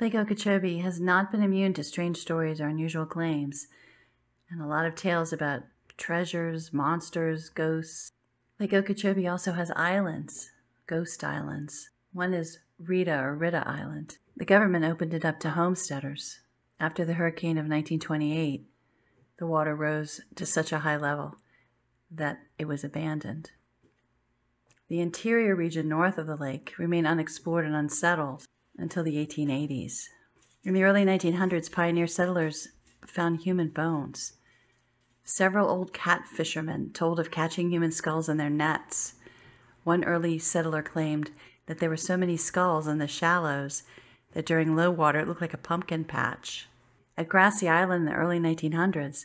Lake Okeechobee has not been immune to strange stories or unusual claims, and a lot of tales about treasures, monsters, ghosts. Lake Okeechobee also has islands, ghost islands. One is Rita or Rita Island. The government opened it up to homesteaders. After the hurricane of 1928, the water rose to such a high level that it was abandoned. The interior region north of the lake remained unexplored and unsettled until the 1880s. In the early 1900s, pioneer settlers found human bones. Several old cat fishermen told of catching human skulls in their nets. One early settler claimed that there were so many skulls in the shallows that during low water it looked like a pumpkin patch. At Grassy Island in the early 1900s,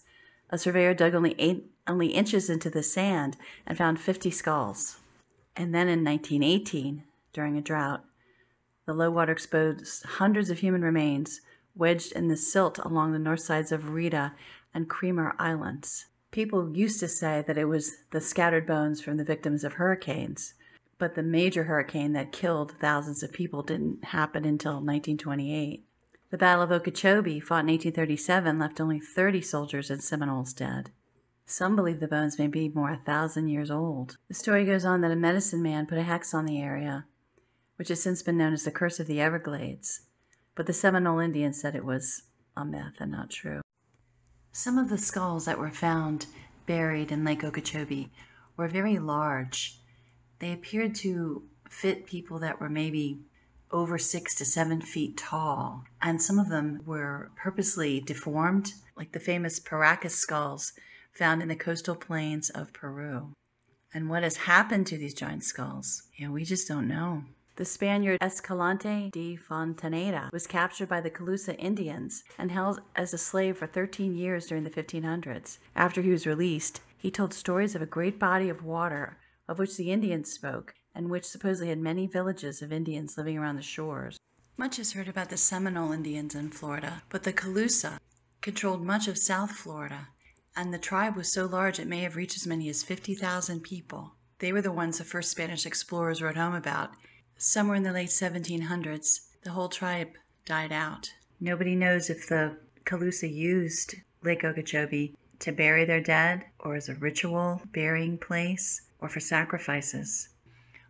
a surveyor dug only eight only inches into the sand and found 50 skulls. And then in 1918, during a drought, the low water exposed hundreds of human remains wedged in the silt along the north sides of Rita and Creamer Islands. People used to say that it was the scattered bones from the victims of hurricanes, but the major hurricane that killed thousands of people didn't happen until 1928. The Battle of Okeechobee, fought in 1837, left only 30 soldiers and Seminoles dead. Some believe the bones may be more a thousand years old. The story goes on that a medicine man put a hex on the area which has since been known as the Curse of the Everglades, but the Seminole Indians said it was a myth and not true. Some of the skulls that were found buried in Lake Okeechobee were very large. They appeared to fit people that were maybe over six to seven feet tall, and some of them were purposely deformed, like the famous Paracas skulls found in the coastal plains of Peru. And what has happened to these giant skulls? Yeah, we just don't know. The Spaniard Escalante de Fontaneda was captured by the Calusa Indians and held as a slave for 13 years during the 1500s. After he was released, he told stories of a great body of water of which the Indians spoke and which supposedly had many villages of Indians living around the shores. Much is heard about the Seminole Indians in Florida, but the Calusa controlled much of South Florida, and the tribe was so large it may have reached as many as 50,000 people. They were the ones the first Spanish explorers wrote home about somewhere in the late 1700s, the whole tribe died out. Nobody knows if the Calusa used Lake Okeechobee to bury their dead or as a ritual burying place or for sacrifices.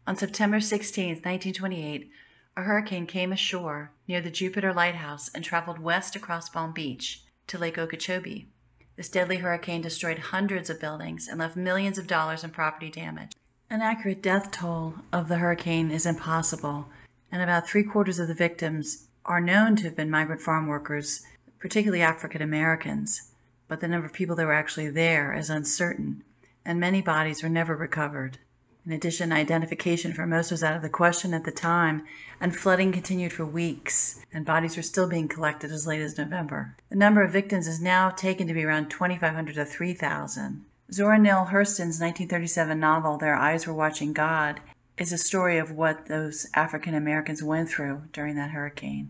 On September 16, 1928, a hurricane came ashore near the Jupiter Lighthouse and traveled west across Palm Beach to Lake Okeechobee. This deadly hurricane destroyed hundreds of buildings and left millions of dollars in property damage. An accurate death toll of the hurricane is impossible, and about three quarters of the victims are known to have been migrant farm workers, particularly African Americans, but the number of people that were actually there is uncertain, and many bodies were never recovered. In addition, identification for most was out of the question at the time, and flooding continued for weeks, and bodies were still being collected as late as November. The number of victims is now taken to be around 2,500 to 3,000. Zora Neale Hurston's 1937 novel, Their Eyes Were Watching God, is a story of what those African Americans went through during that hurricane.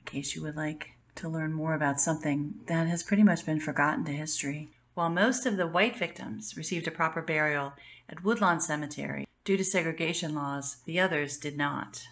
In case you would like to learn more about something that has pretty much been forgotten to history. While most of the white victims received a proper burial at Woodlawn Cemetery due to segregation laws, the others did not.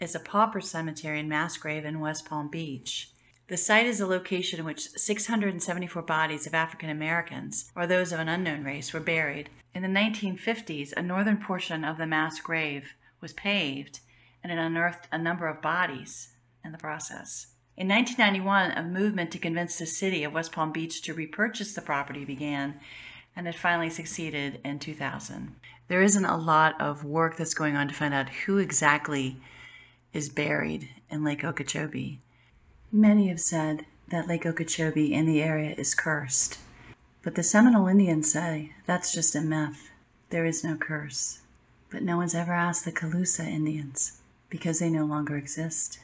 It's a pauper cemetery and mass grave in West Palm Beach. The site is the location in which 674 bodies of African Americans, or those of an unknown race, were buried. In the 1950s, a northern portion of the mass grave was paved, and it unearthed a number of bodies in the process. In 1991, a movement to convince the city of West Palm Beach to repurchase the property began, and it finally succeeded in 2000. There isn't a lot of work that's going on to find out who exactly is buried in Lake Okeechobee. Many have said that Lake Okeechobee and the area is cursed, but the Seminole Indians say that's just a myth. There is no curse. But no one's ever asked the Calusa Indians because they no longer exist.